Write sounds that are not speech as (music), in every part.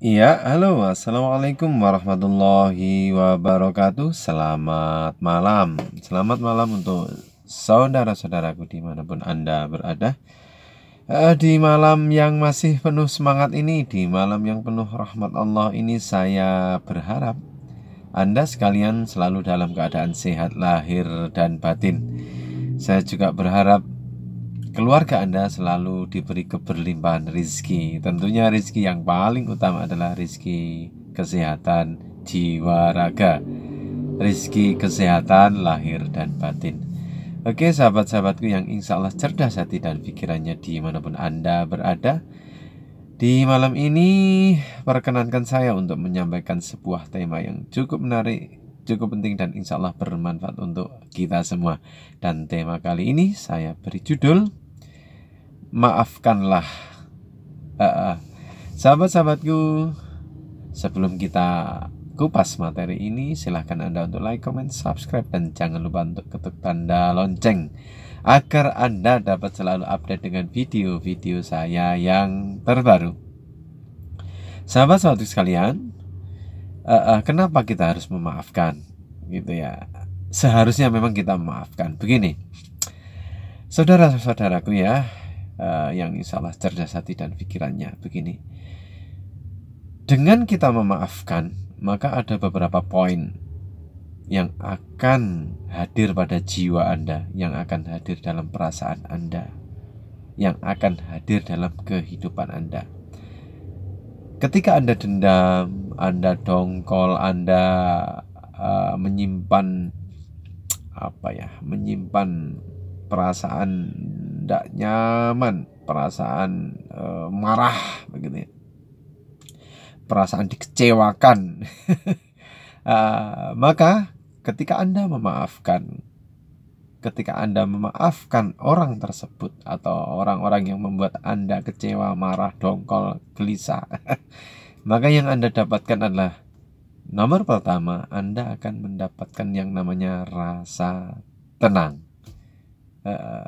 Iya, halo, assalamualaikum warahmatullahi wabarakatuh. Selamat malam, selamat malam untuk saudara-saudaraku dimanapun Anda berada. Eh, di malam yang masih penuh semangat ini, di malam yang penuh rahmat Allah ini, saya berharap Anda sekalian selalu dalam keadaan sehat lahir dan batin. Saya juga berharap keluarga Anda selalu diberi keberlimpahan rizki. Tentunya rizki yang paling utama adalah rizki kesehatan jiwa raga. Rizki kesehatan lahir dan batin. Oke sahabat-sahabatku yang insya Allah cerdas hati dan pikirannya dimanapun Anda berada Di malam ini perkenankan saya untuk menyampaikan sebuah tema yang cukup menarik Cukup penting dan insya Allah bermanfaat untuk kita semua Dan tema kali ini saya beri judul maafkanlah. Sahabat-sahabatku, sebelum kita kupas materi ini, silahkan Anda untuk like, comment, subscribe, dan jangan lupa untuk ketuk tanda lonceng agar Anda dapat selalu update dengan video-video saya yang terbaru. Sahabat-sahabatku sekalian, uh, uh, kenapa kita harus memaafkan? Gitu ya. Seharusnya memang kita memaafkan. Begini, saudara-saudaraku ya, Eh, yang insya Allah cerdas hati dan pikirannya begini. Dengan kita memaafkan, maka ada beberapa poin yang akan hadir pada jiwa Anda, yang akan hadir dalam perasaan Anda, yang akan hadir dalam kehidupan Anda. Ketika Anda dendam, Anda dongkol, Anda uh, menyimpan apa ya, menyimpan perasaan tidak nyaman, perasaan e, marah begitu ya. Perasaan dikecewakan. e, (laughs) maka ketika Anda memaafkan ketika Anda memaafkan orang tersebut atau orang-orang yang membuat Anda kecewa, marah, dongkol, gelisah, (laughs) maka yang Anda dapatkan adalah nomor pertama, Anda akan mendapatkan yang namanya rasa tenang. Eh,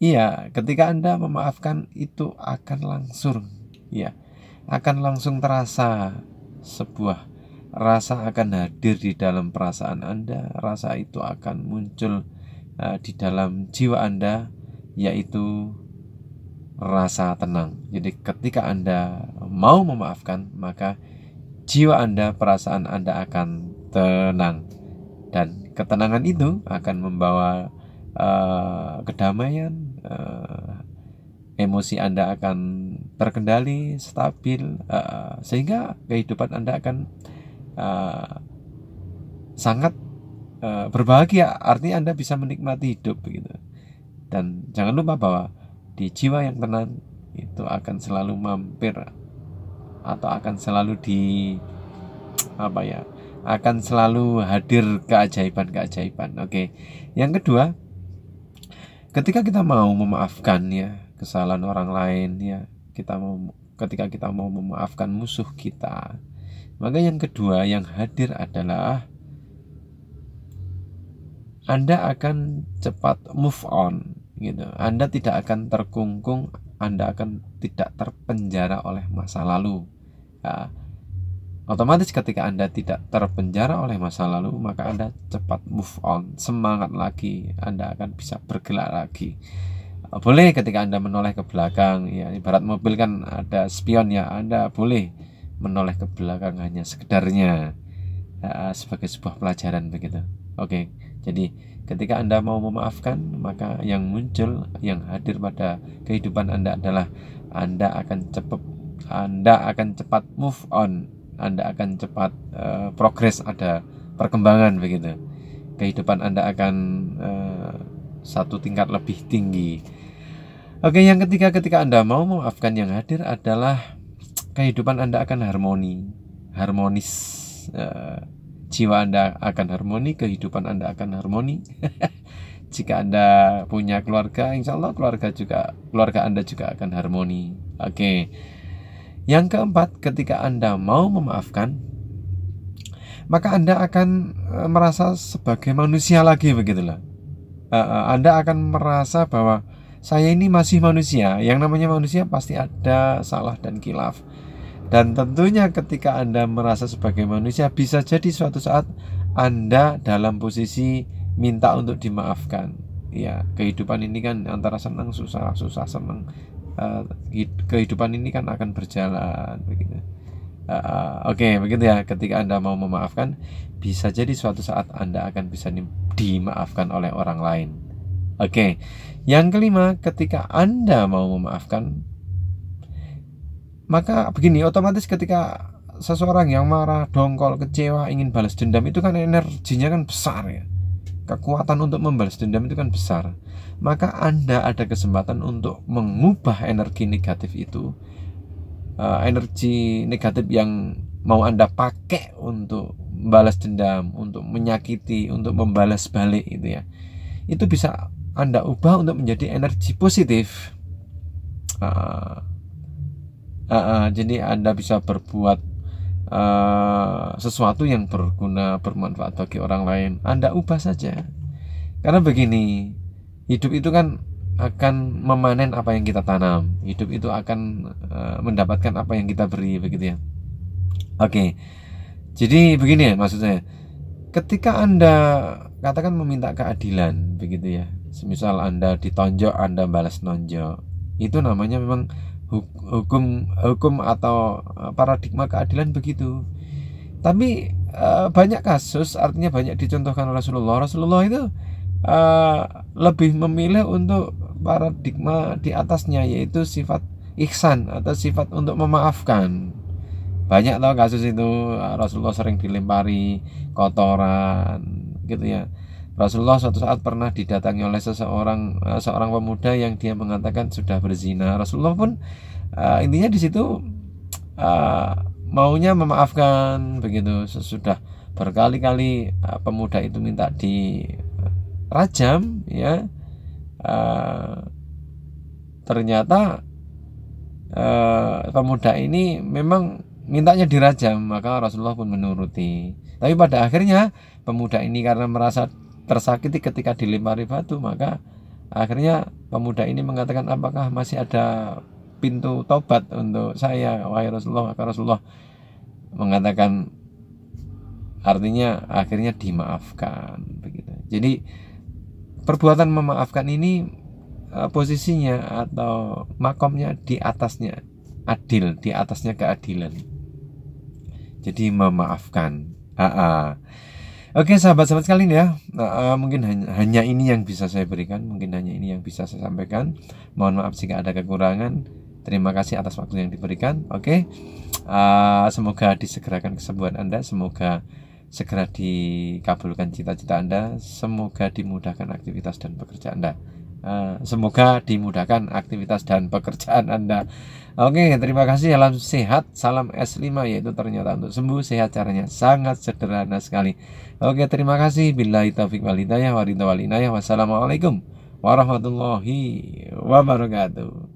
Iya, ketika Anda memaafkan itu akan langsung ya, akan langsung terasa sebuah rasa akan hadir di dalam perasaan Anda, rasa itu akan muncul uh, di dalam jiwa Anda yaitu rasa tenang. Jadi ketika Anda mau memaafkan, maka jiwa Anda, perasaan Anda akan tenang dan ketenangan itu akan membawa Eh, kedamaian, uh, emosi Anda akan terkendali, stabil, uh, sehingga kehidupan Anda akan uh, sangat uh, berbahagia. Artinya Anda bisa menikmati hidup begitu. Dan jangan lupa bahwa di jiwa yang tenang itu akan selalu mampir atau akan selalu di apa ya akan selalu hadir keajaiban-keajaiban. Oke. Yang kedua, ketika kita mau memaafkan ya kesalahan orang lain ya kita mau ketika kita mau memaafkan musuh kita maka yang kedua yang hadir adalah Anda akan cepat move on gitu Anda tidak akan terkungkung Anda akan tidak terpenjara oleh masa lalu ya, Otomatis ketika Anda tidak terpenjara oleh masa lalu, maka Anda cepat move on, semangat lagi, Anda akan bisa bergerak lagi. Boleh ketika Anda menoleh ke belakang, ya ibarat mobil kan ada spion ya, Anda boleh menoleh ke belakang hanya sekedarnya ya, sebagai sebuah pelajaran begitu. Oke, jadi ketika Anda mau memaafkan, maka yang muncul, yang hadir pada kehidupan Anda adalah Anda akan cepat Anda akan cepat move on anda akan cepat uh, progres, ada perkembangan begitu. Kehidupan Anda akan uh, satu tingkat lebih tinggi. Oke, yang ketiga ketika Anda mau memaafkan yang hadir adalah kehidupan Anda akan harmoni, harmonis. Uh, jiwa Anda akan harmoni, kehidupan Anda akan harmoni. (laughs) Jika Anda punya keluarga, insya Allah keluarga juga keluarga Anda juga akan harmoni. Oke. Okay. Yang keempat, ketika Anda mau memaafkan, maka Anda akan e, merasa sebagai manusia lagi begitulah. E, e, Anda akan merasa bahwa saya ini masih manusia. Yang namanya manusia pasti ada salah dan kilaf. Dan tentunya ketika Anda merasa sebagai manusia bisa jadi suatu saat Anda dalam posisi minta untuk dimaafkan. Ya, kehidupan ini kan antara senang susah, susah senang. Eh, kehidupan ini kan akan berjalan begitu uh, oke okay, begitu ya ketika anda mau memaafkan bisa jadi suatu saat anda akan bisa dimaafkan oleh orang lain oke okay. yang kelima ketika anda mau memaafkan maka begini otomatis ketika seseorang yang marah dongkol kecewa ingin balas dendam itu kan energinya kan besar ya kekuatan untuk membalas dendam itu kan besar, maka Anda ada kesempatan untuk mengubah energi negatif itu, uh, energi negatif yang mau Anda pakai untuk membalas dendam, untuk menyakiti, untuk membalas balik itu ya. Itu bisa Anda ubah untuk menjadi energi positif. Uh, uh, uh, jadi Anda bisa berbuat uh, sesuatu yang berguna bermanfaat bagi orang lain anda ubah saja karena begini hidup itu kan akan memanen apa yang kita tanam hidup itu akan uh, mendapatkan apa yang kita beri begitu ya oke jadi begini ya maksudnya ketika anda katakan meminta keadilan begitu ya semisal anda ditonjok anda balas nonjok itu namanya memang hukum hukum atau eh, paradigma keadilan begitu. Tapi eh, banyak kasus artinya banyak dicontohkan oleh Rasulullah. Rasulullah itu eh, lebih memilih untuk paradigma di atasnya yaitu sifat ihsan atau sifat untuk memaafkan. Banyak tau kasus itu Rasulullah sering dilempari kotoran gitu ya Rasulullah suatu saat pernah didatangi oleh seseorang eh, seorang pemuda yang dia mengatakan sudah berzina. Rasulullah pun uh, intinya di situ uh, maunya memaafkan begitu sesudah berkali-kali uh, pemuda itu minta dirajam ya uh, ternyata uh, pemuda ini memang mintanya dirajam maka Rasulullah pun menuruti tapi pada akhirnya pemuda ini karena merasa tersakiti ketika dilempari batu maka akhirnya pemuda ini mengatakan apakah masih ada pintu tobat untuk saya wahai Rasulullah maka Rasulullah mengatakan artinya akhirnya dimaafkan begitu jadi perbuatan memaafkan ini eh, posisinya atau makomnya di atasnya adil di atasnya keadilan jadi memaafkan ha -ha. Oke sahabat-sahabat sekalian ya, nah, uh, mungkin hanya, hanya ini yang bisa saya berikan, mungkin hanya ini yang bisa saya sampaikan. Mohon maaf jika ada kekurangan. Terima kasih atas waktu yang diberikan. Oke, uh, semoga disegerakan kesembuhan Anda, semoga segera dikabulkan cita-cita Anda, semoga dimudahkan aktivitas dan pekerjaan Anda. Eh, semoga dimudahkan aktivitas dan pekerjaan Anda. Oke, terima kasih. Salam sehat, salam S5 yaitu ternyata untuk sembuh sehat caranya sangat sederhana sekali. Oke, terima kasih. Billahi taufik wal hidayah Wassalamualaikum warahmatullahi wabarakatuh.